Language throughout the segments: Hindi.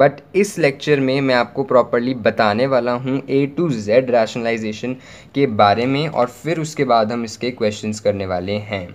बट इस लेक्चर में मैं आपको प्रॉपरली बताने वाला हूँ ए टू जेड रैशनलाइजेशन के बारे में और फिर उसके बाद हम इसके क्वेश्चंस करने वाले हैं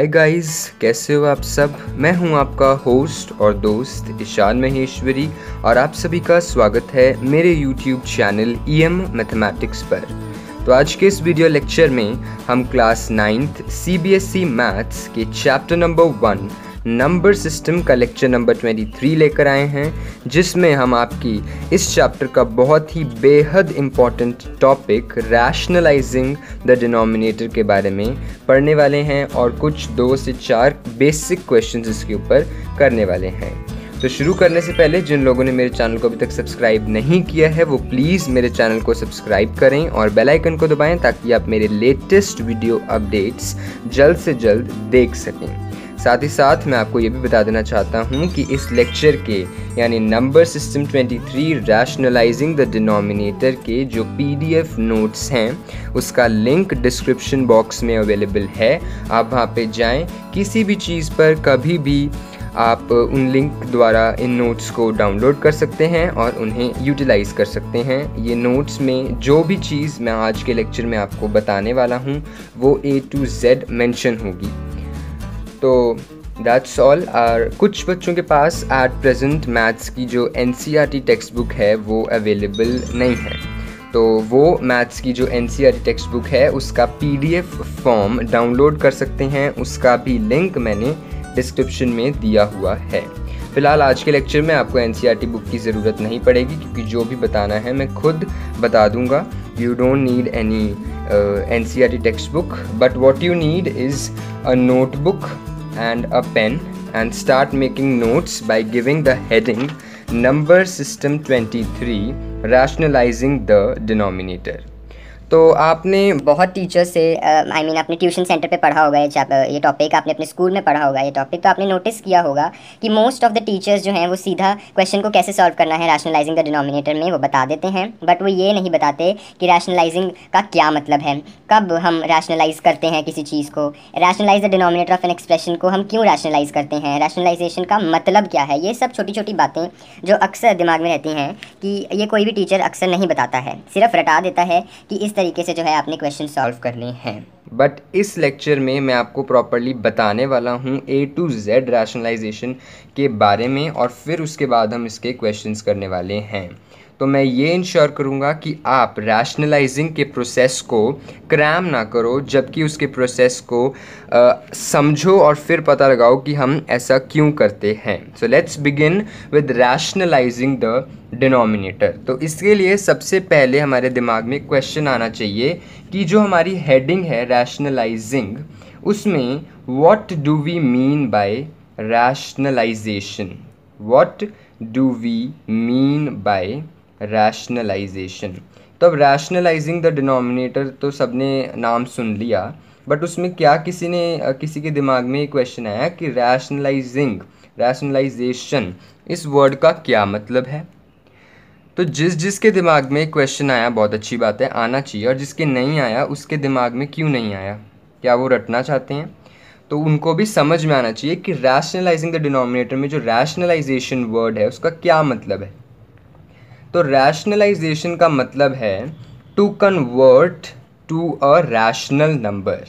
हाय गाइस कैसे हो आप सब मैं हूं आपका होस्ट और दोस्त ईशान महेश्वरी और आप सभी का स्वागत है मेरे YouTube channel E M mathematics पर तो आज के इस वीडियो लेक्चर में हम class ninth C B S E maths के chapter number one number system का लेक्चर नंबर 23 लेकर आए हैं जिसमें हम आपकी इस चैप्टर का बहुत ही बेहद important topic rationalising the denominator के बारे में पढ़ने वाले हैं और कुछ दो से चार बेसिक क्वेश्चंस इसके ऊपर करने वाले हैं तो शुरू करने से पहले जिन लोगों ने मेरे चैनल को अभी तक सब्सक्राइब नहीं किया है वो प्लीज़ मेरे चैनल को सब्सक्राइब करें और बेल आइकन को दबाएं ताकि आप मेरे लेटेस्ट वीडियो अपडेट्स जल्द से जल्द देख सकें साथ ही साथ मैं आपको ये भी बता देना चाहता हूँ कि इस लेक्चर के यानी number system 23 rationalising the denominator के जो पीडीएफ नोट्स हैं उसका लिंक डिस्क्रिप्शन बॉक्स में अवेलेबल है आप वहाँ पे जाएं किसी भी चीज़ पर कभी भी आप उन लिंक द्वारा इन नोट्स को डाउनलोड कर सकते हैं और उन्हें यूटिलाइज़ कर सकते हैं ये नोट्स में जो भी चीज़ मैं आज के लेक्चर में आपको बताने वाला हूँ वो ए टू जेड मैंशन होगी तो दैट्स ऑल और कुछ बच्चों के पास एट प्रेजेंट मैथ्स की जो N C R T text book है वो अवेलेबल नहीं है तो वो मैथ्स की जो N C R T text book है उसका P D F form download कर सकते हैं उसका भी लिंक मैंने डिस्क्रिप्शन में दिया हुआ है फिलहाल आज के लेक्चर में आपको N C R T book की ज़रूरत नहीं पड़ेगी क्योंकि जो भी बताना है मैं खुद बता दूंगा you don't need any N C R T text textbook but what you need is a notebook and a pen and start making notes by giving the heading number system 23 rationalizing the denominator. तो आपने बहुत टीचर से I uh, mean I mean, आपने ट्यूशन सेंटर पे पढ़ा होगा ये ये टॉपिक आपने अपने स्कूल में पढ़ा होगा ये टॉपिक तो आपने नोटिस किया होगा कि मोस्ट ऑफ द टीचर्स जो हैं वो सीधा क्वेश्चन को कैसे सॉल्व करना है रैशनलाइजिंग द डिनोमिनेटर में वो बता देते हैं बट वो ये नहीं बताते कि रैशनलाइजिंग का क्या मतलब है कब हम रैशनलाइज करते हैं किसी चीज़ को rationalise the denominator of an expression को हम क्यों रैशनलाइज करते हैं रैशनलाइजेशन का मतलब क्या है ये सब छोटी छोटी बातें जो अक्सर दिमाग में रहती हैं कि ये कोई भी टीचर अक्सर नहीं बताता है सिर्फ रटा देता है कि इस तरीके से जो है आपने क्वेश्चन सॉल्व करने हैं बट इस लेक्चर में मैं आपको प्रॉपरली बताने वाला हूँ ए टू जेड रैशनलाइजेशन के बारे में और फिर उसके बाद हम इसके क्वेश्चंस करने वाले हैं तो मैं ये इंश्योर करूँगा कि आप रैशनलाइजिंग के प्रोसेस को क्रैम ना करो जबकि उसके प्रोसेस को आ, समझो और फिर पता लगाओ कि हम ऐसा क्यों करते हैं so let's begin with rationalising the denominator तो इसके लिए सबसे पहले हमारे दिमाग में क्वेश्चन आना चाहिए कि जो हमारी हेडिंग है रैशनलाइजिंग उसमें what do we mean by rationalisation what do we mean by rationalisation तो अब रैशनलाइजिंग द डिनोमिनेटर तो सबने नाम सुन लिया बट उसमें क्या किसी ने किसी के दिमाग में ये क्वेश्चन आया कि रैशनलाइजिंग रैशनलाइजेशन इस वर्ड का क्या मतलब है तो जिस जिस के दिमाग में क्वेश्चन आया बहुत अच्छी बात है आना चाहिए और जिसके नहीं आया उसके दिमाग में क्यों नहीं आया क्या वो रटना चाहते हैं तो उनको भी समझ में आना चाहिए कि रैशनलाइजिंग द डिनोमिनेटर में जो रैशनलाइजेशन वर्ड है उसका क्या मतलब है तो रैशनलाइजेशन का मतलब है to convert to a rational number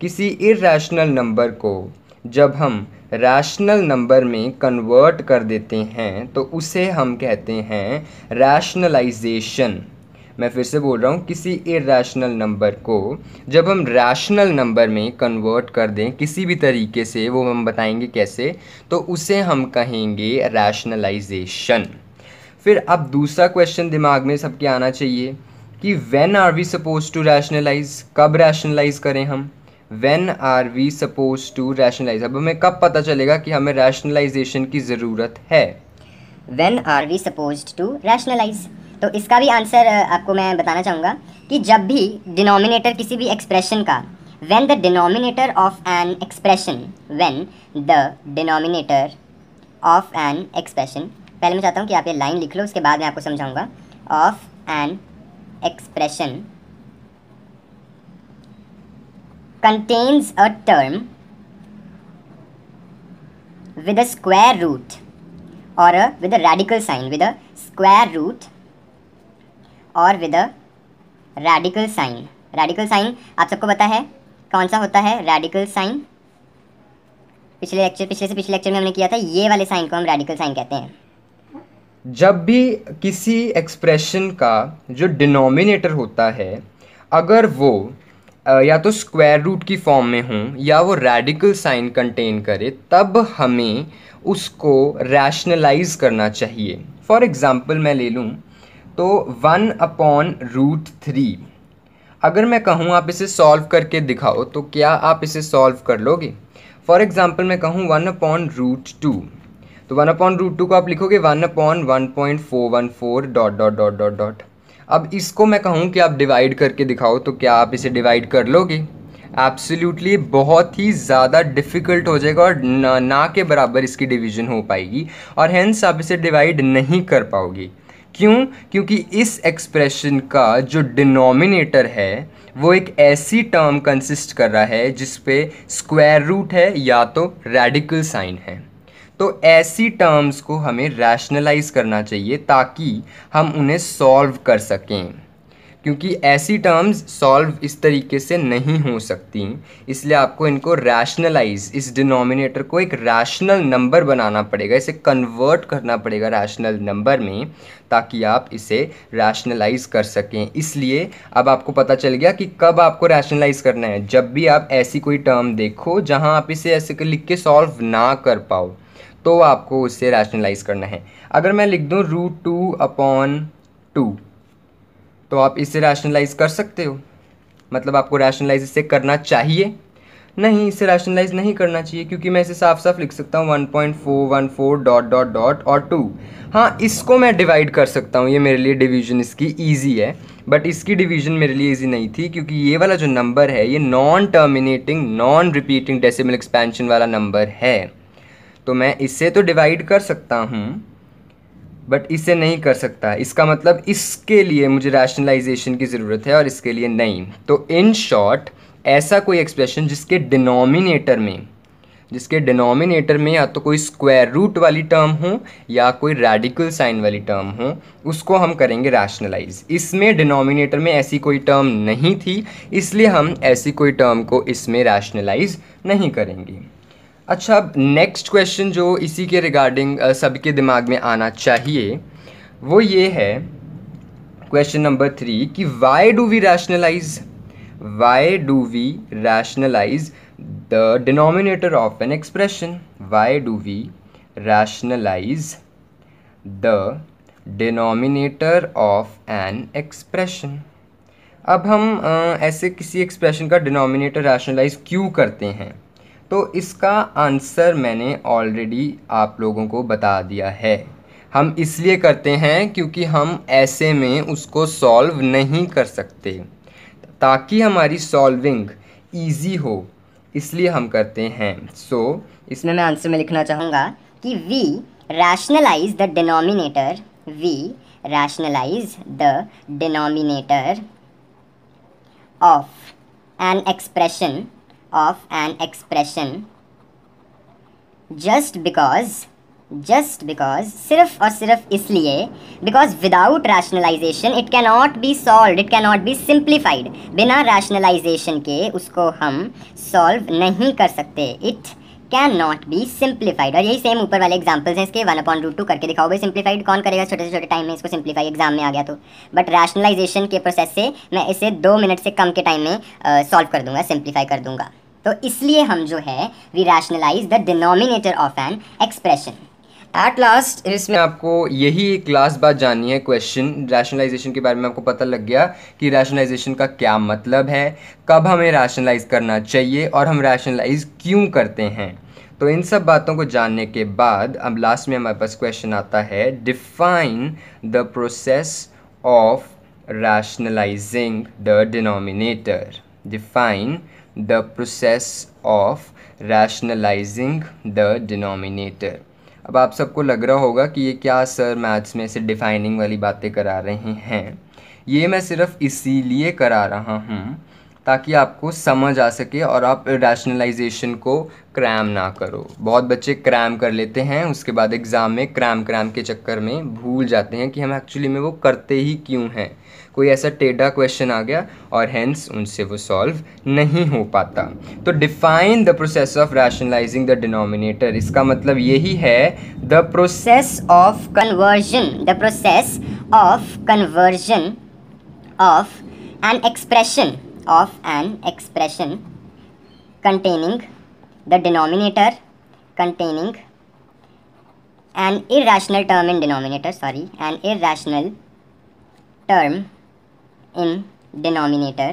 किसी इरेशनल नंबर को जब हम रैशनल नंबर में कन्वर्ट कर देते हैं तो उसे हम कहते हैं रैशनलाइजेशन मैं फिर से बोल रहा हूँ किसी इरेशनल नंबर को जब हम रैशनल नंबर में कन्वर्ट कर दें किसी भी तरीके से वो हम बताएंगे कैसे तो उसे हम कहेंगे रैशनलाइजेशन फिर अब दूसरा क्वेश्चन दिमाग में सबके आना चाहिए कि when are we suppose to rationalise कब रैशनलाइज करें हम when are we suppose to rationalise अब हमें कब पता चलेगा कि हमें रैशनलाइजेशन की ज़रूरत है when are we suppose to rationalise तो इसका भी आंसर आपको मैं बताना चाहूँगा कि जब भी डिनोमिनेटर किसी भी एक्सप्रेशन का when the denominator of an expression when the denominator of an expression पहले मैं चाहता हूँ कि आप ये लाइन लिख लो उसके बाद मैं आपको समझाऊंगा of an expression contains a term with a square root और with with a radical sign with a square root or with a radical sign radical आप सबको पता है कौन सा होता है रेडिकल साइन पिछले लेक्चर पिछले से पिछले लेक्चर में हमने किया था ये वाले साइन को हम रेडिकल साइन कहते हैं जब भी किसी एक्सप्रेशन का जो डिनोमिनेटर होता है अगर वो या तो स्क्वायर रूट की फॉर्म में हों या वो रेडिकल साइन कंटेन करे तब हमें उसको रैशनलाइज करना चाहिए फॉर एग्ज़ाम्पल मैं ले लूँ तो वन अपॉन रूट थ्री अगर मैं कहूँ आप इसे सॉल्व करके दिखाओ तो क्या आप इसे सॉल्व कर लोगे फॉर एग्ज़ाम्पल मैं कहूँ वन अपॉन रूट टू तो वन अपॉन रूट टू को आप लिखोगे one upon one point four one four dot dot dot dot dot अब इसको मैं कहूँ कि आप डिवाइड करके दिखाओ तो क्या आप इसे डिवाइड कर लोगे एब्सोल्यूटली बहुत ही ज़्यादा डिफ़िकल्ट हो जाएगा और ना, ना के बराबर इसकी डिवीजन हो पाएगी और हैंस आप इसे डिवाइड नहीं कर पाओगे क्यों क्योंकि इस एक्सप्रेशन का जो डिनोमिनेटर है वो एक ऐसी टर्म कंसिस्ट कर रहा है जिस पे स्क्वायर रूट है या तो रेडिकल साइन है तो ऐसी टर्म्स को हमें रैशनलाइज करना चाहिए ताकि हम उन्हें सॉल्व कर सकें क्योंकि ऐसी टर्म्स सॉल्व इस तरीके से नहीं हो सकती इसलिए आपको इनको रैशनलाइज इस डिनोमिनेटर को एक रैशनल नंबर बनाना पड़ेगा इसे कन्वर्ट करना पड़ेगा रैशनल नंबर में ताकि आप इसे रैशनलाइज कर सकें इसलिए अब आपको पता चल गया कि कब आपको रैशनलाइज करना है जब भी आप ऐसी कोई टर्म देखो जहां आप इसे ऐसे लिख के सॉल्व ना कर पाओ तो आपको उससे रैशनलाइज करना है अगर मैं लिख दूँ रूट टू अपॉन टू तो आप इसे रैशनलाइज कर सकते हो मतलब आपको रैशनलाइज इसे करना चाहिए नहीं इसे रैशनलाइज नहीं करना चाहिए क्योंकि मैं इसे साफ साफ लिख सकता हूँ 1.414 डॉट डॉट डॉट और टू हाँ इसको मैं डिवाइड कर सकता हूँ ये मेरे लिए डिवीजन इसकी ईजी है बट इसकी डिवीजन मेरे लिए ईजी नहीं थी क्योंकि ये वाला जो नंबर है ये non terminating non repeating decimal expansion वाला नंबर है तो मैं इससे तो डिवाइड कर सकता हूँ बट इसे नहीं कर सकता इसका मतलब इसके लिए मुझे रैशनलाइजेशन की ज़रूरत है और इसके लिए नहीं तो इन शॉर्ट ऐसा कोई एक्सप्रेशन जिसके डिनोमिनेटर में जिसके डिनोमिनेटर में या तो कोई स्क्वायर रूट वाली टर्म हो या कोई रेडिकल साइन वाली टर्म हो उसको हम करेंगे रैशनलाइज इसमें डिनोमिनेटर में ऐसी कोई टर्म नहीं थी इसलिए हम ऐसी कोई टर्म को इसमें रैशनलाइज नहीं करेंगे अच्छा अब नेक्स्ट क्वेश्चन जो इसी के रिगार्डिंग सबके दिमाग में आना चाहिए वो ये है क्वेश्चन नंबर थ्री कि why do we rationalise why do we rationalise the denominator of an expression why do we rationalise the denominator of an expression अब हम आ, ऐसे किसी एक्सप्रेशन का डिनोमिनेटर रैशनलाइज क्यों करते हैं तो इसका आंसर मैंने ऑलरेडी आप लोगों को बता दिया है हम इसलिए करते हैं क्योंकि हम ऐसे में उसको सॉल्व नहीं कर सकते ताकि हमारी सॉल्विंग ईजी हो इसलिए हम करते हैं सो so, इसमें मैं आंसर में लिखना चाहूँगा कि we rationalise the denominator we rationalise the denominator of an expression of an expression just because just because सिर्फ और सिर्फ इसलिए because without rationalisation it can not be solve it can not be simplified बिना रैशनलाइजेशन के उसको हम सॉल्व नहीं कर सकते it can not be simplified और यही सेम ऊपर वाले एग्जाम्पल्स हैं इसके वन अपॉन रूट टू करके दिखाओगे सिंप्लीफाइड कौन करेगा छोटे से छोटे टाइम में इसको सिंप्लीफाई एग्जाम में आ गया तो बट रैशनलाइजेशन के प्रोसेस से मैं इसे दो मिनट से कम के टाइम में सॉल्व कर दूंगा सिंप्लीफाई कर दूंगा तो इसलिए हम जो है we rationalise the denominator of an expression at last इसमें आपको यही एक लास्ट बात जाननी है क्वेश्चन रैशनलाइजेशन के बारे में आपको पता लग गया कि रैशनलाइजेशन का क्या मतलब है कब हमें रैशनलाइज करना चाहिए और हम रैशनलाइज क्यों करते हैं तो इन सब बातों को जानने के बाद अब लास्ट में हमारे पास क्वेश्चन आता है define the process of rationalising the denominator define the process of rationalising the denominator अब आप सबको लग रहा होगा कि ये क्या सर मैथ्स में से डिफाइनिंग वाली बातें करा रहे हैं ये मैं सिर्फ इसीलिए करा रहा हूँ ताकि आपको समझ आ सके और आप रैशनलाइजेशन को क्रैम ना करो बहुत बच्चे क्रैम कर लेते हैं उसके बाद एग्ज़ाम में क्रैम क्रैम के चक्कर में भूल जाते हैं कि हम एक्चुअली में वो करते ही क्यों हैं कोई ऐसा टेढ़ा क्वेश्चन आ गया और हैंस उनसे वो सॉल्व नहीं हो पाता तो define the process of rationalising the denominator इसका मतलब यही है the process of conversion the process of conversion of an expression of an expression containing the denominator containing an irrational term in denominator sorry an irrational term in denominator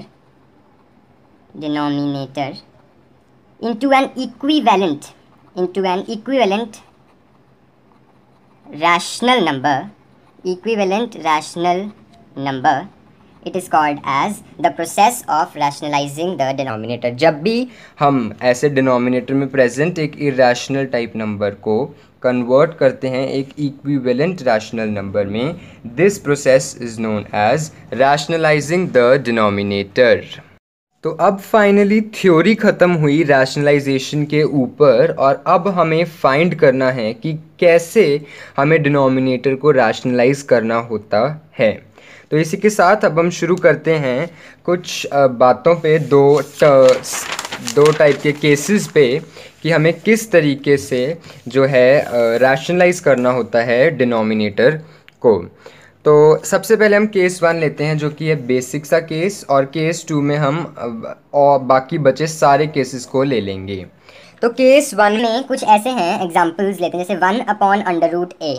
denominator into an equivalent into an equivalent rational number equivalent rational number it is called as the process of rationalising the denominator जब भी हम ऐसे डिनोमिनेटर में प्रेजेंट एक इरेशनल टाइप नंबर को कन्वर्ट करते हैं एक इक्विवेलेंट रैशनल नंबर में this process is known as rationalising the denominator तो अब फाइनली थ्योरी ख़त्म हुई रैशनलाइजेशन के ऊपर और अब हमें फाइंड करना है कि कैसे हमें डिनोमिनेटर को रैशनलाइज करना होता है तो इसी के साथ अब हम शुरू करते हैं कुछ बातों पे दो ट, दो टाइप के केसेस पे कि हमें किस तरीके से जो है रैशनलाइज करना होता है डिनोमिनेटर को तो सबसे पहले हम केस वन लेते हैं जो कि है बेसिक सा केस और केस टू में हम और बाकी बचे सारे केसेस को ले लेंगे तो केस वन में कुछ ऐसे हैं एग्जाम्पल्स लेते हैं जैसे one upon under root A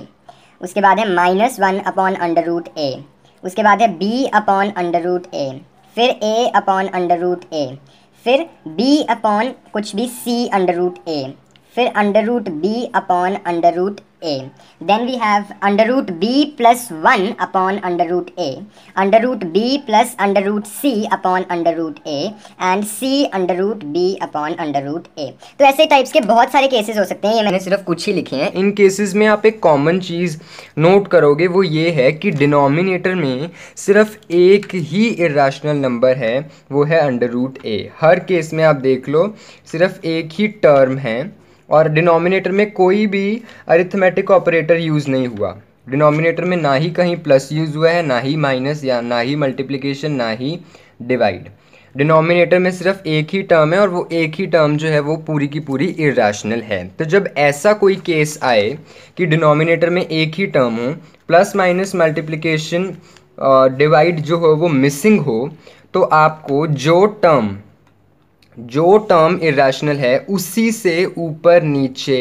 उसके बाद है minus one upon under root A उसके बाद है B upon under root A फिर A upon under root A फिर b अपॉन कुछ भी c अंडर रूट ए फिर under root B upon under root a. Then we have under root b plus 1 upon under root a. Under root b plus under root c upon under root a. And c under root b upon under root a. तो ऐसे टाइप्स के बहुत सारे केसेस हो सकते हैं ये मैंने सिर्फ कुछ ही लिखे हैं इन केसेस में आप एक कॉमन चीज़ नोट करोगे वो ये है कि डिनोमिनेटर में सिर्फ एक ही इरेशनल नंबर है वो है अंडर रूट ए हर केस में आप देख लो सिर्फ एक ही टर्म है और डिनोमिनेटर में कोई भी अरिथमेटिक ऑपरेटर यूज़ नहीं हुआ डिनोमिनेटर में ना ही कहीं प्लस यूज़ हुआ है ना ही माइनस या ना ही मल्टीप्लिकेशन ना ही डिवाइड डिनोमिनेटर में सिर्फ एक ही टर्म है और वो एक ही टर्म जो है वो पूरी की पूरी इराशनल है तो जब ऐसा कोई केस आए कि डिनोमिनेटर में एक ही टर्म हो प्लस माइनस मल्टीप्लिकेशन डिवाइड जो हो वो मिसिंग हो तो आपको जो टर्म जो टर्म इरेशनल है उसी से ऊपर नीचे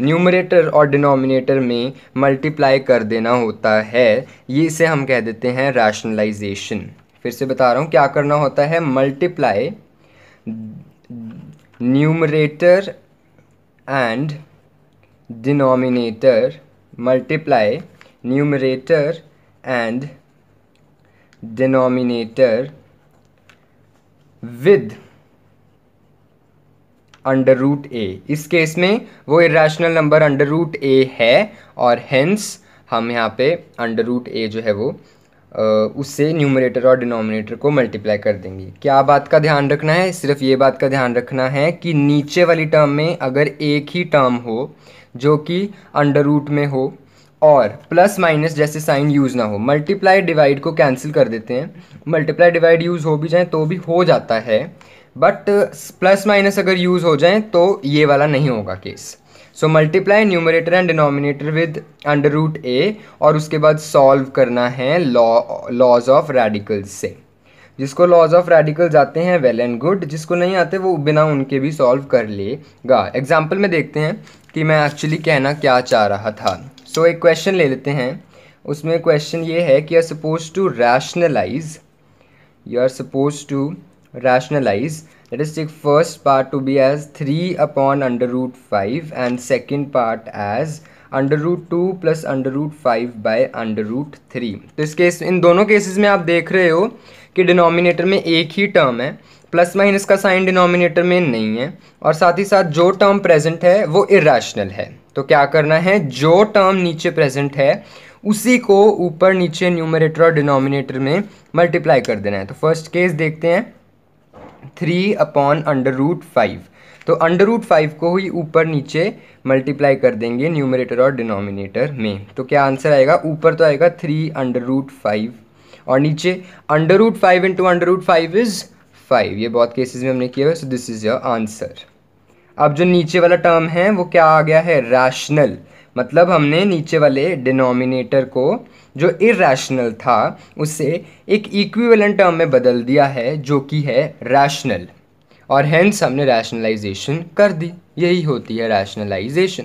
न्यूमरेटर और डिनोमिनेटर में मल्टीप्लाई कर देना होता है ये इसे हम कह देते हैं रैशनलाइजेशन फिर से बता रहा हूँ क्या करना होता है multiply numerator and denominator multiply numerator and denominator with under root A इस केस में वो irrational number under root A है और हेंस हम यहाँ पे अंडर रूट ए जो है वो उससे न्यूमरेटर और डिनोमिनेटर को मल्टीप्लाई कर देंगे क्या बात का ध्यान रखना है सिर्फ ये बात का ध्यान रखना है कि नीचे वाली टर्म में अगर एक ही टर्म हो जो कि अंडर रूट में हो और प्लस माइनस जैसे साइन यूज़ ना हो मल्टीप्लाई डिवाइड को कैंसिल कर देते हैं मल्टीप्लाई डिवाइड यूज़ हो भी जाए तो भी हो जाता है बट प्लस माइनस अगर यूज़ हो जाए तो ये वाला नहीं होगा case so multiply numerator and denominator with under root A और उसके बाद सॉल्व करना है लॉ लॉज ऑफ रेडिकल्स से जिसको लॉज ऑफ रेडिकल्स आते हैं वेल एंड गुड जिसको नहीं आते वो बिना उनके भी सॉल्व कर लेगा एग्जाम्पल में देखते हैं कि मैं एक्चुअली कहना क्या चाह रहा था सो so, एक क्वेश्चन ले लेते हैं उसमें क्वेश्चन ये है कि are suppose to rationalise you are suppose to rationalize let us take first part to be as 3 upon under root 5 and second part as under root two plus under root five by under root three तो इस केस इन दोनों केसेस में आप देख रहे हो कि डिनोमिनेटर में एक ही टर्म है प्लस माइनस का साइन डिनोमिनेटर में नहीं है और साथ ही साथ जो टर्म प्रेजेंट है वो इरेशनल है तो क्या करना है जो टर्म नीचे प्रेजेंट है उसी को ऊपर नीचे न्यूमरेटर और डिनोमिनेटर में मल्टीप्लाई कर देना है तो फर्स्ट केस देखते हैं three upon under root five तो अंडर रूट फाइव को ही ऊपर नीचे मल्टीप्लाई कर देंगे न्यूमरेटर और डिनोमिनेटर में तो क्या आंसर आएगा ऊपर तो आएगा थ्री अंडर रूट फाइव और नीचे under root five into under root five is five ये बहुत केसेस में हमने किया हुआ so this is your answer अब जो नीचे वाला टर्म है वो क्या आ गया है रैशनल मतलब हमने नीचे वाले डिनोमिनेटर को जो इरेशनल था उसे एक इक्विवेलेंट टर्म में बदल दिया है जो कि है रैशनल और हैंस हमने रैशनलाइजेशन कर दी यही होती है rationalisation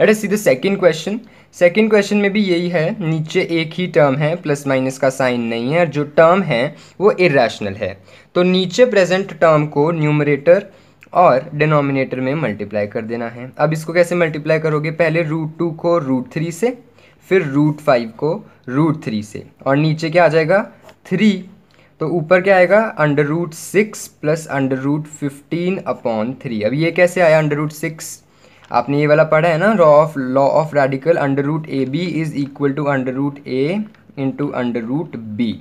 let us see the second question second question में भी यही है नीचे एक ही टर्म है प्लस माइनस का साइन नहीं है और जो टर्म है वो इरेशनल है तो नीचे प्रेजेंट टर्म को न्यूमरेटर और डिनोमिनेटर में मल्टीप्लाई कर देना है अब इसको कैसे मल्टीप्लाई करोगे पहले रूट टू को रूट थ्री से फिर रूट फाइव को रूट थ्री से और नीचे क्या आ जाएगा थ्री तो ऊपर क्या आएगा under root six plus under root fifteen upon three अब ये कैसे आया अंडर रूट सिक्स आपने ये वाला पढ़ा है ना raw of law of radical under root A B is equal to under root A into under root B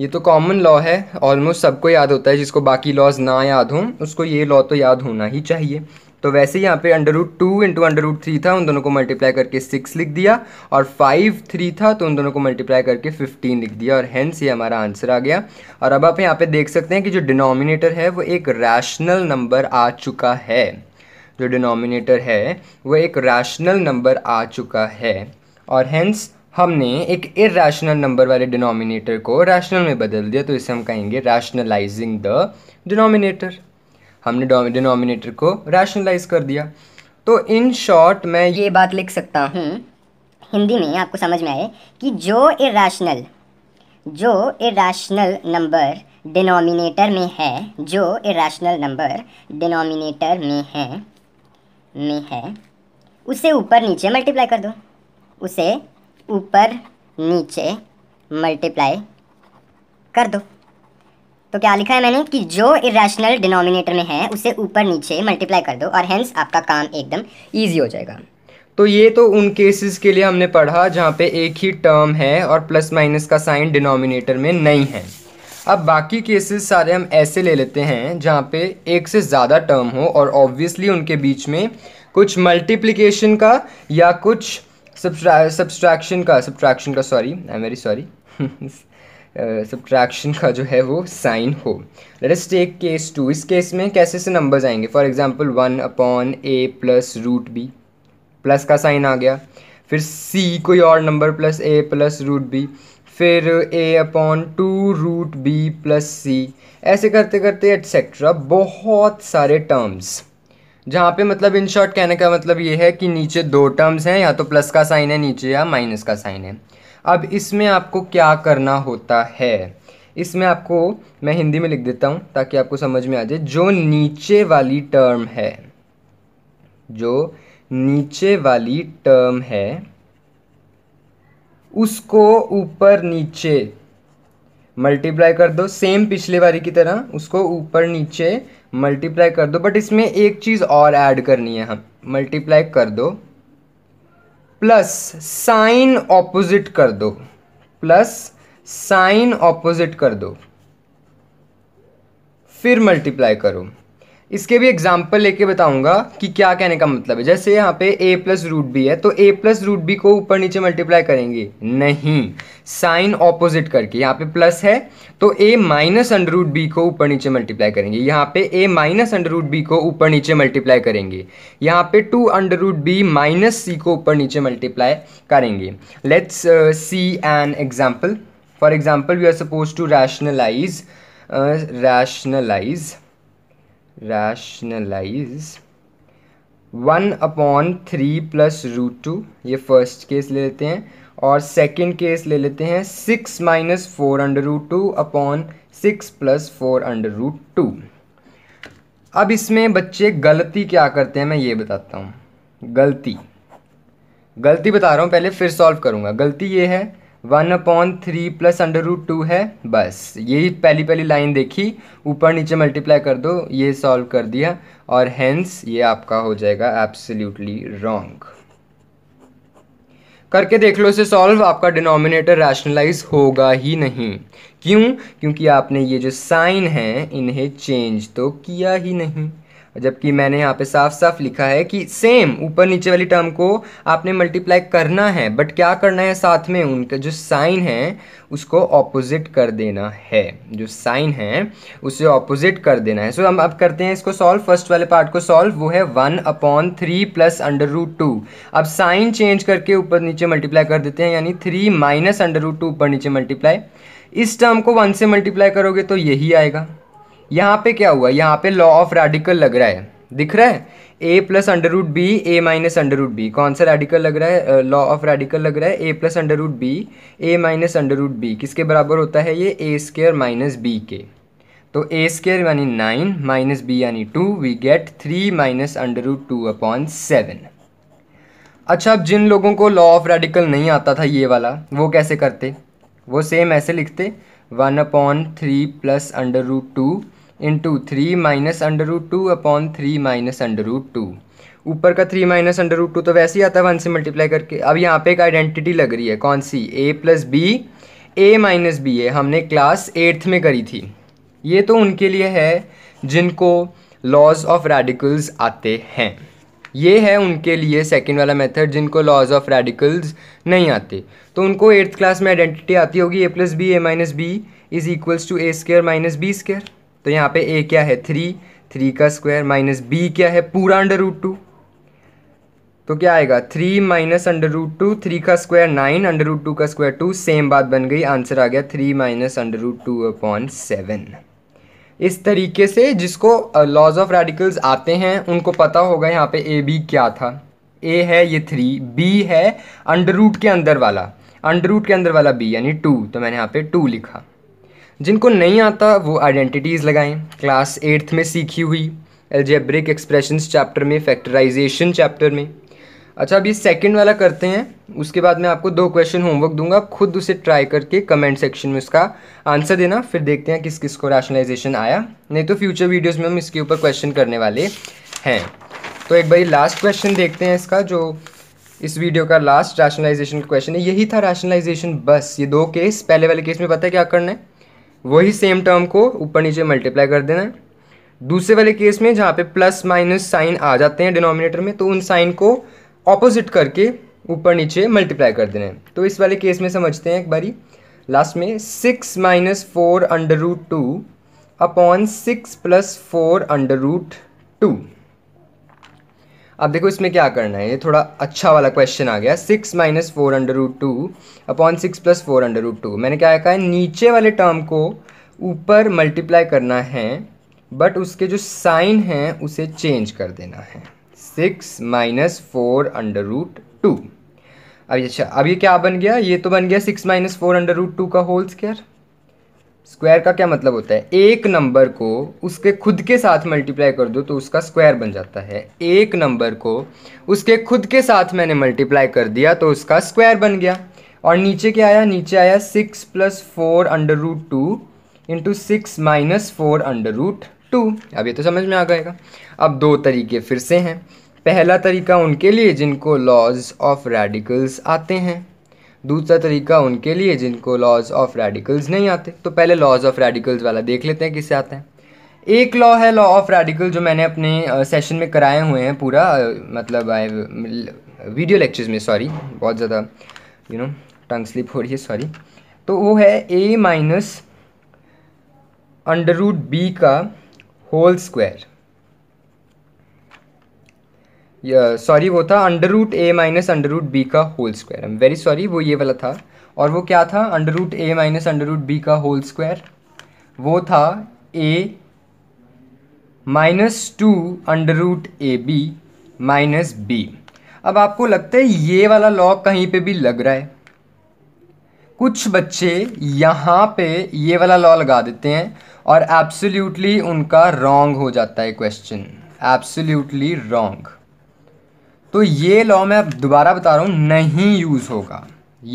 ये तो कॉमन लॉ है ऑलमोस्ट सबको याद होता है जिसको बाकी लॉज ना याद हों उसको ये लॉ तो याद होना ही चाहिए तो वैसे यहाँ पे under root two into under root three था उन दोनों को मल्टीप्लाई करके सिक्स लिख दिया और फाइव थ्री था तो उन दोनों को मल्टीप्लाई करके फिफ्टीन लिख दिया और हैंस ये हमारा आंसर आ गया और अब आप यहाँ पे देख सकते हैं कि जो डिनोमिनेटर है वो एक रैशनल नंबर आ चुका है जो डिनोमिनेटर है वो एक रैशनल नंबर आ चुका है और हैंस हमने एक इरेशनल नंबर वाले डिनोमिनेटर को रैशनल में बदल दिया तो इसे हम कहेंगे रैशनलाइजिंग द डिनोमिनेटर हमने डिनोमिनेटर को रैशनलाइज कर दिया तो इन शॉर्ट मैं ये बात लिख सकता हूँ हिंदी में आपको समझ में आए कि जो इरेशनल जो इरेशनल नंबर डिनोमिनेटर में है जो इरेशनल नंबर डिनोमिनेटर में है में है उसे ऊपर नीचे मल्टीप्लाई कर दो उसे ऊपर नीचे मल्टीप्लाई कर दो तो क्या लिखा है मैंने कि जो इरेशनल डिनोमिनेटर में है उसे ऊपर नीचे मल्टीप्लाई कर दो और हैंस आपका काम एकदम ईजी हो जाएगा तो ये तो उन केसेस के लिए हमने पढ़ा जहाँ पे एक ही टर्म है और प्लस माइनस का साइन डिनोमिनेटर में नहीं है अब बाकी केसेस सारे हम ऐसे ले लेते हैं जहाँ पे एक से ज़्यादा टर्म हो और ऑब्वियसली उनके बीच में कुछ मल्टीप्लिकेशन का या कुछ सब्सट्रैक्शन का सब्सट्रैक्शन का sorry I am very sorry subtraction का जो है वो साइन हो let us take case two इस केस में कैसे से नंबर्स आएंगे for example one upon A plus root B plus का साइन आ गया फिर सी कोई और number plus A plus root B फिर A upon two root B plus C ऐसे करते करते एट्सेट्रा बहुत सारे टर्म्स जहाँ पे मतलब इन शॉर्ट कहने का मतलब ये है कि नीचे दो टर्म्स हैं या तो प्लस का साइन है नीचे या माइनस का साइन है अब इसमें आपको क्या करना होता है इसमें आपको मैं हिंदी में लिख देता हूँ ताकि आपको समझ में आ जाए जो नीचे वाली टर्म है जो नीचे वाली टर्म है उसको ऊपर नीचे मल्टीप्लाई कर दो सेम पिछले बारी की तरह उसको ऊपर नीचे मल्टीप्लाई कर दो बट इसमें एक चीज़ और ऐड करनी है हम मल्टीप्लाई कर दो प्लस साइन ऑपोजिट कर दो प्लस साइन ऑपोजिट कर दो फिर मल्टीप्लाई करो इसके भी एग्जाम्पल लेके बताऊंगा कि क्या कहने का मतलब है जैसे यहाँ पे a प्लस रूट बी है तो a प्लस रूट बी को ऊपर नीचे मल्टीप्लाई करेंगे नहीं साइन ऑपोजिट करके यहाँ पे प्लस है तो a minus under root B को ऊपर नीचे मल्टीप्लाई करेंगे यहाँ पे a minus under root B को ऊपर नीचे मल्टीप्लाई करेंगे यहाँ पे two under root B minus C को ऊपर नीचे मल्टीप्लाई करेंगे let's see an example for example we are suppose to rationalise rationalise rationalise one upon three plus root two ये फर्स्ट केस ले लेते हैं और सेकंड केस ले लेते हैं six minus four under root two upon six plus four under root two अब इसमें बच्चे गलती क्या करते हैं मैं ये बताता हूँ गलती गलती बता रहा हूँ पहले फिर सॉल्व करूँगा गलती ये है one upon three plus under root two है बस यही पहली पहली लाइन देखी ऊपर नीचे मल्टीप्लाई कर दो ये सॉल्व कर दिया और हैंस ये आपका हो जाएगा एब्सोल्युटली रॉन्ग करके देख लो इसे सॉल्व आपका डिनोमिनेटर रैशनलाइज होगा ही नहीं क्यों क्योंकि आपने ये जो साइन है इन्हें चेंज तो किया ही नहीं जबकि मैंने यहाँ पे साफ साफ लिखा है कि सेम ऊपर नीचे वाली टर्म को आपने मल्टीप्लाई करना है बट क्या करना है साथ में उनका जो साइन है उसको ऑपोजिट कर देना है जो साइन है उसे ऑपोजिट कर देना है सो so, हम अब करते हैं इसको सॉल्व फर्स्ट वाले पार्ट को सॉल्व वो है one upon three plus under root two अब साइन चेंज करके ऊपर नीचे मल्टीप्लाई कर देते हैं यानी three minus under root two ऊपर नीचे मल्टीप्लाई इस टर्म को वन से मल्टीप्लाई करोगे तो यही आएगा यहाँ पे क्या हुआ यहाँ पे लॉ ऑफ रेडिकल लग रहा है दिख रहा है A plus under root B A minus under root B कौन सा रेडिकल लग रहा है लॉ ऑफ रेडिकल लग रहा है A plus under root B A minus under root B किसके बराबर होता है ये ए स्केयर माइनस बी के तो ए स्केयर यानी नाइन माइनस बी यानी two we get three minus under root two upon seven अच्छा अब जिन लोगों को लॉ ऑफ रेडिकल नहीं आता था ये वाला वो कैसे करते वो सेम ऐसे लिखते one upon three plus under root two into three minus under root two upon three minus under root two ऊपर का three minus under root two तो वैसे ही आता है वन से मल्टीप्लाई करके अब यहाँ पे एक आइडेंटिटी लग रही है कौन सी A plus B A minus B A हमने क्लास एट्थ में करी थी ये तो उनके लिए है जिनको लॉज ऑफ रेडिकल्स आते हैं ये है उनके लिए सेकेंड वाला मेथड जिनको लॉज ऑफ रेडिकल्स नहीं आते तो उनको एट्थ क्लास में आइडेंटिटी आती होगी A plus B A minus B is equals to A square minus B square तो यहाँ पे ए क्या है थ्री थ्री का स्क्वायर माइनस बी क्या है पूरा अंडर रूट टू तो क्या आएगा three minus under root two three का square nine under root two का स्क्वायर टू सेम बात बन गई आंसर आ गया three minus under root two upon seven इस तरीके से जिसको लॉज ऑफ रेडिकल्स आते हैं उनको पता होगा यहाँ पे ए बी क्या था ए है ये थ्री बी है अंडर रूट के अंदर वाला अंडर रूट के अंदर वाला बी यानी टू तो मैंने यहाँ पे टू लिखा जिनको नहीं आता वो आइडेंटिटीज़ लगाएं क्लास एट्थ में सीखी हुई एल्जेब्रिक एक्सप्रेशंस चैप्टर में फैक्टराइजेशन चैप्टर में अच्छा अभी सेकंड वाला करते हैं उसके बाद मैं आपको दो क्वेश्चन होमवर्क दूंगा खुद उसे ट्राई करके कमेंट सेक्शन में उसका आंसर देना फिर देखते हैं किस किस को रैशनलाइजेशन आया नहीं तो फ्यूचर वीडियोस में हम इसके ऊपर क्वेश्चन करने वाले हैं तो एक भाई लास्ट क्वेश्चन देखते हैं इसका जो इस वीडियो का लास्ट रैशनलाइजेशन क्वेश्चन है यही था रैशनलाइजेशन बस ये दो केस पहले वाले केस में पता है क्या करना है वही सेम टर्म को ऊपर नीचे मल्टीप्लाई कर देना है दूसरे वाले केस में जहाँ पे प्लस माइनस साइन आ जाते हैं डिनोमिनेटर में तो उन साइन को ऑपोजिट करके ऊपर नीचे मल्टीप्लाई कर देना है तो इस वाले केस में समझते हैं एक बारी लास्ट में six minus four under root two upon six plus four under root two अब देखो इसमें क्या करना है ये थोड़ा अच्छा वाला क्वेश्चन आ गया six minus four under root two upon six plus four under root two मैंने क्या कहा है नीचे वाले टर्म को ऊपर मल्टीप्लाई करना है बट उसके जो साइन हैं उसे चेंज कर देना है six minus four under root two अभी अच्छा अब ये क्या बन गया ये तो बन गया six minus four under root two का होल स्क्वायर स्क्वायर का क्या मतलब होता है एक नंबर को उसके खुद के साथ मल्टीप्लाई कर दो तो उसका स्क्वायर बन जाता है एक नंबर को उसके खुद के साथ मैंने मल्टीप्लाई कर दिया तो उसका स्क्वायर बन गया और नीचे क्या आया नीचे आया six plus four under root two into six minus four under root two अब ये तो समझ में आ जाएगा अब दो तरीके फिर से हैं पहला तरीका उनके लिए जिनको लॉज ऑफ रेडिकल्स आते हैं दूसरा तरीका उनके लिए जिनको लॉज ऑफ रेडिकल्स नहीं आते तो पहले लॉज ऑफ रेडिकल्स वाला देख लेते हैं किससे आते हैं एक लॉ है लॉ ऑफ रेडिकल जो मैंने अपने सेशन में कराए हुए हैं पूरा मतलब आई वीडियो लेक्चर्स में सॉरी बहुत ज़्यादा यू नो टंग स्लिप हो रही है सॉरी तो वो है A minus under root B का होल स्क्वायर सॉरी वो था under root A minus under root B का whole square I am very sorry वो ये वाला था और वो क्या था under root A minus under root B का होल स्क्वायर वो था A minus two under root A B minus B अब आपको लगता है ये वाला लॉ कहीं पे भी लग रहा है कुछ बच्चे यहाँ पे ये वाला लॉ लगा देते हैं और एब्सोल्युटली उनका रॉन्ग हो जाता है क्वेश्चन एब्सोल्युटली रॉन्ग तो ये लॉ मैं अब दोबारा बता रहा हूँ नहीं यूज़ होगा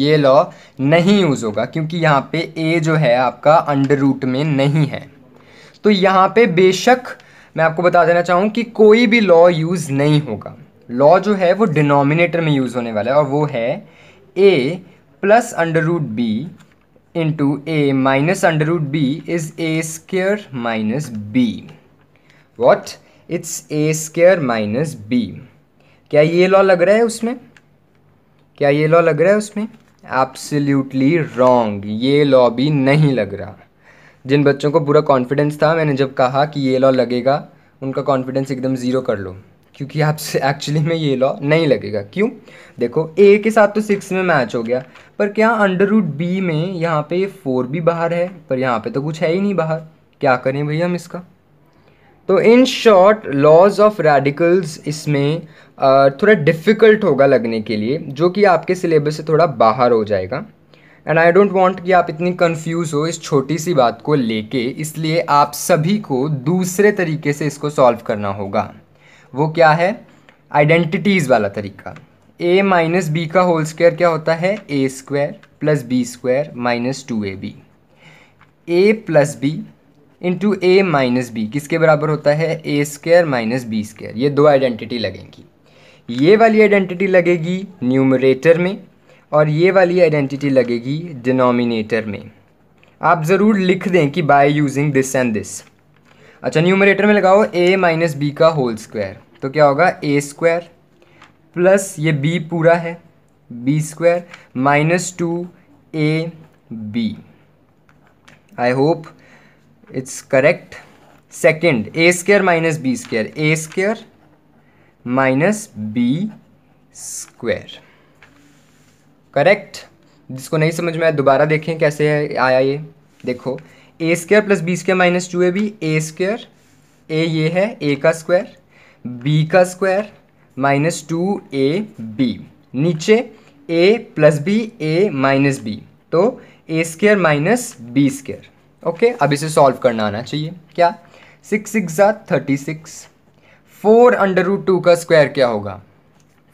ये लॉ नहीं यूज़ होगा क्योंकि यहाँ पे ए जो है आपका अंडर रूट में नहीं है तो यहाँ पे बेशक मैं आपको बता देना चाहूँ कि कोई भी लॉ यूज़ नहीं होगा लॉ जो है वो डिनोमिनेटर में यूज़ होने वाला है और वो है A plus under root B into A minus under root B is A square minus B what it's A square minus B क्या ये लॉ लग रहा है उसमें क्या ये लॉ लग रहा है उसमें एब्सोल्युटली रॉन्ग ये लॉ भी नहीं लग रहा जिन बच्चों को पूरा कॉन्फिडेंस था मैंने जब कहा कि ये लॉ लगेगा उनका कॉन्फिडेंस एकदम ज़ीरो कर लो क्योंकि आपसे एक्चुअली में ये लॉ नहीं लगेगा क्यों देखो ए के साथ तो सिक्स में मैच हो गया पर क्या अंडर रूट बी में यहाँ पे फोर भी बाहर है पर यहाँ पे तो कुछ है ही नहीं बाहर क्या करें भैया हम इसका तो in short laws of radicals इसमें थोड़ा डिफ़िकल्ट होगा लगने के लिए जो कि आपके सिलेबस से थोड़ा बाहर हो जाएगा एंड आई डोंट वांट कि आप इतनी कंफ्यूज हो इस छोटी सी बात को लेके इसलिए आप सभी को दूसरे तरीके से इसको सॉल्व करना होगा वो क्या है आइडेंटिटीज़ वाला तरीका ए माइनस बी का होल स्क्वायर क्या होता है A square plus B square minus two A B A plus B into A minus B किसके बराबर होता है A square minus B square ये दो आइडेंटिटी लगेंगी ये वाली आइडेंटिटी लगेगी न्यूमरेटर में और ये वाली आइडेंटिटी लगेगी डिनोमिनेटर में आप ज़रूर लिख दें कि by using this and this अच्छा न्यूमरेटर में लगाओ ए माइनस बी का होल स्क्वायर तो क्या होगा ए स्क्वायर प्लस ये बी पूरा है B square minus two A B I hope it's correct second A square minus B square A square minus B square correct जिसको नहीं समझ में आया दोबारा देखें कैसे है आया ये देखो A square plus B square minus two A B A square A ये है ए का स्क्वायर बी का square minus two A B नीचे A plus B A minus B तो A square minus B square okay अब इसे सॉल्व करना आना चाहिए क्या six six thirty six four under root two का स्क्वायर क्या होगा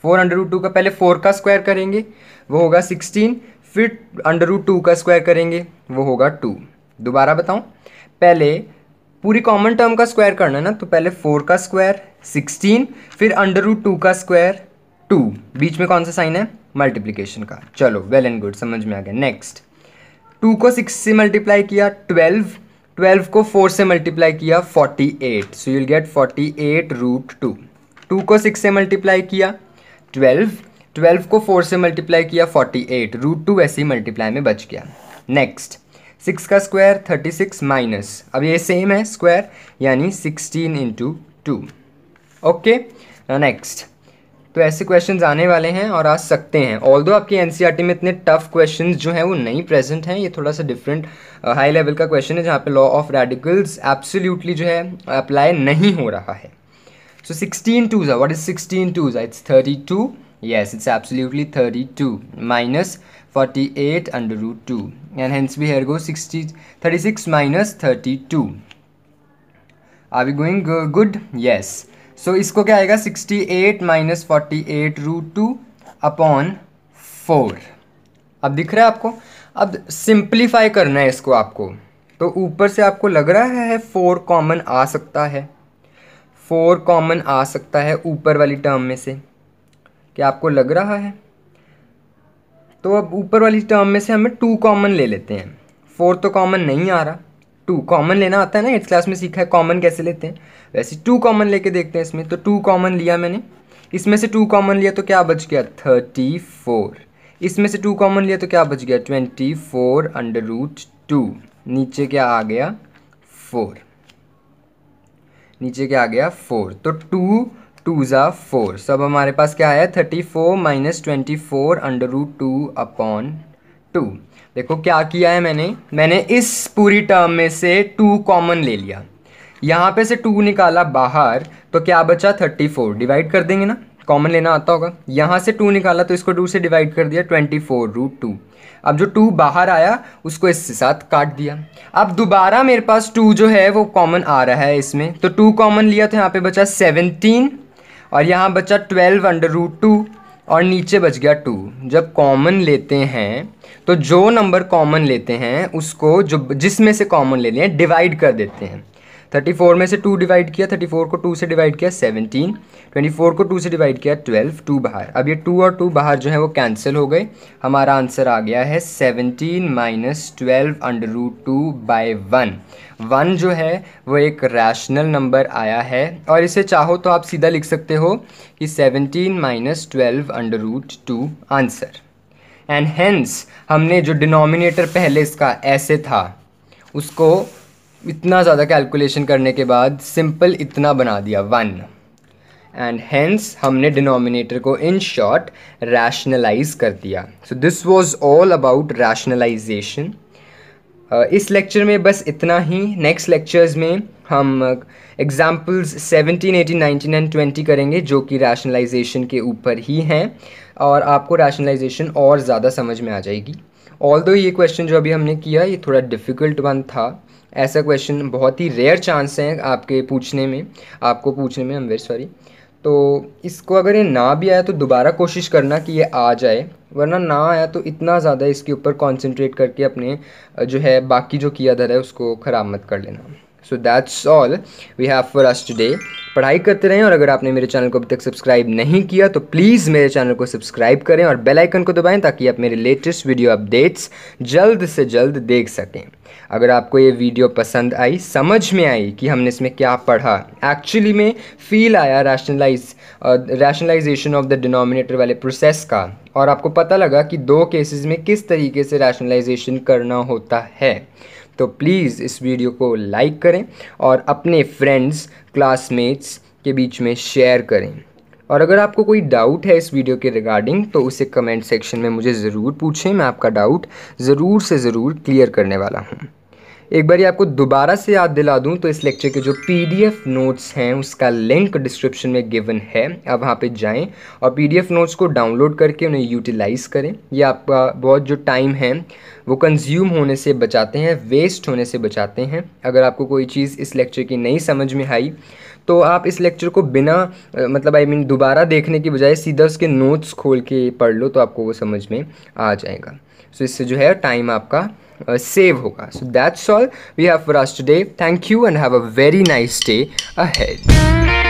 फोर अंडर रूट टू का पहले फोर का स्क्वायर करेंगे वो होगा सिक्सटीन फिर अंडर रूट टू का स्क्वायर करेंगे वो होगा टू दोबारा बताऊँ पहले पूरी कॉमन टर्म का स्क्वायर करना है ना तो पहले फोर का स्क्वायर सिक्सटीन फिर अंडर रूट टू का स्क्वायर टू बीच में कौन सा साइन है मल्टीप्लीकेशन का चलो वेल एंड गुड समझ में आ गया नेक्स्ट टू को सिक्स से मल्टीप्लाई किया ट्वेल्व ट्वेल्व को फोर से मल्टीप्लाई किया forty eight so you'll get forty eight root two two को सिक्स से मल्टीप्लाई किया ट्वेल्व ट्वेल्व को फोर से मल्टीप्लाई किया फोर्टी एट रूट टू वैसे ही मल्टीप्लाई में बच गया नेक्स्ट सिक्स का स्क्वायर थर्टी सिक्स माइनस अब ये सेम है स्क्वायर यानी sixteen into two okay next तो ऐसे क्वेश्चन आने वाले हैं और आ सकते हैं ऑल दो आपकी एन e में इतने टफ क्वेश्चन जो हैं वो नहीं प्रेजेंट हैं ये थोड़ा सा डिफरेंट हाई लेवल का क्वेश्चन है जहाँ पे लॉ ऑफ रेडिकल्स एब्सोल्यूटली जो है अप्लाई नहीं हो रहा है so sixteen twos what is sixteen twos it's thirty two yes it's absolutely thirty two minus forty eight under root two and hence B here go sixty thirty six minus thirty two are we going good yes so इसको क्या आएगा sixty eight minus forty eight root two upon four अब दिख रहा है आपको अब सिंप्लीफाई करना है इसको आपको तो ऊपर से आपको लग रहा है फोर कॉमन आ सकता है फोर कॉमन आ सकता है ऊपर वाली टर्म में से क्या आपको लग रहा है तो अब ऊपर वाली टर्म में से हमें टू कॉमन ले लेते हैं फोर तो कॉमन नहीं आ रहा टू कॉमन लेना आता है ना एट्थ क्लास में सीखा है कॉमन कैसे लेते हैं वैसे तो टू कॉमन लेके देखते हैं इसमें तो टू कॉमन लिया मैंने इसमें से टू कॉमन लिया तो क्या बच गया थर्टी फोर इसमें से टू कॉमन लिया तो क्या बच गया twenty four under root two नीचे क्या आ गया फोर नीचे क्या आ गया फोर तो टू टू ज़ा फोर सब हमारे पास क्या आया thirty four minus twenty four under root two upon two देखो क्या किया है मैंने मैंने इस पूरी टर्म में से टू कॉमन ले लिया यहाँ पे से टू निकाला बाहर तो क्या बचा थर्टी फोर डिवाइड कर देंगे ना कॉमन लेना आता होगा यहाँ से टू निकाला तो इसको टू से डिवाइड कर दिया ट्वेंटी फोर रूट टू अब जो टू बाहर आया उसको इसके साथ काट दिया अब दोबारा मेरे पास टू जो है वो कॉमन आ रहा है इसमें तो टू कॉमन लिया तो यहाँ पे बचा सेवनटीन और यहाँ बचा ट्वेल्व अंडर रूट टू और नीचे बच गया टू जब कॉमन लेते हैं तो जो नंबर कॉमन लेते हैं उसको जो जिसमें से कॉमन ले लें डिवाइड कर देते हैं थर्टी फोर में से टू डिवाइड किया थर्टी फोर को टू से डिवाइड किया सेवनटीन ट्वेंटी फोर को टू से डिवाइड किया ट्वेल्व टू बाहर अब ये टू और टू बाहर जो है वो कैंसिल हो गए हमारा आंसर आ गया है seventeen minus twelve under root two by one one जो है वो एक रैशनल नंबर आया है और इसे चाहो तो आप सीधा लिख सकते हो कि seventeen minus twelve under root two answer and hence हमने जो डिनोमिनेटर पहले इसका ऐसे था उसको इतना ज़्यादा कैलकुलेशन करने के बाद सिंपल इतना बना दिया वन एंड हैंस हमने डिनोमिनेटर को इन शॉर्ट रैशनलाइज कर दिया so this was all about rationalisation इस लेक्चर में बस इतना ही नेक्स्ट लेक्चर्स में हम examples seventeen eighteen nineteen and twenty करेंगे जो कि रैशनलाइजेशन के ऊपर ही हैं और आपको रैशनलाइजेशन और ज़्यादा समझ में आ जाएगी ऑल दो ये क्वेश्चन जो अभी हमने किया ये थोड़ा डिफ़िकल्ट वन था ऐसा क्वेश्चन बहुत ही रेयर चांस हैं आपके पूछने में आपको पूछने में अमवेर सॉरी तो इसको अगर ये ना भी आया तो दोबारा कोशिश करना कि ये आ जाए वरना ना आया तो इतना ज़्यादा इसके ऊपर कॉन्सेंट्रेट करके अपने जो है बाकी जो किया धर है उसको ख़राब मत कर लेना so that's all we have for us today पढ़ाई करते रहें और अगर आपने मेरे चैनल को अभी तक सब्सक्राइब नहीं किया तो प्लीज़ मेरे चैनल को सब्सक्राइब करें और बेल आइकन को दबाएं ताकि आप मेरे लेटेस्ट वीडियो अपडेट्स जल्द से जल्द देख सकें अगर आपको ये वीडियो पसंद आई समझ में आई कि हमने इसमें क्या पढ़ा एक्चुअली में फील आया rationalise rationalisation of the denominator वाले प्रोसेस का और आपको पता लगा कि दो केसेस में किस तरीके से रैशनलाइजेशन करना होता है तो प्लीज़ इस वीडियो को लाइक करें और अपने फ्रेंड्स क्लासमेट्स के बीच में शेयर करें और अगर आपको कोई डाउट है इस वीडियो के रिगार्डिंग तो उसे कमेंट सेक्शन में मुझे ज़रूर पूछें मैं आपका डाउट ज़रूर से ज़रूर क्लियर करने वाला हूँ एक बार आपको दोबारा से याद दिला दूं तो इस लेक्चर के जो पीडीएफ नोट्स हैं उसका लिंक डिस्क्रिप्शन में गिवन है आप वहाँ पे जाएं और पीडीएफ नोट्स को डाउनलोड करके उन्हें यूटिलाइज़ करें ये आपका बहुत जो टाइम है वो कंज्यूम होने से बचाते हैं वेस्ट होने से बचाते हैं अगर आपको कोई चीज़ इस लेक्चर की नहीं समझ में आई तो आप इस लेक्चर को बिना मतलब आई I मीन mean, दोबारा देखने की बजाय सीधा उसके नोट्स खोल के पढ़ लो तो आपको वो समझ में आ जाएगा सो so, इससे जो है टाइम आपका सेव uh, होगा so that's all we have for us today thank you and have a very nice day a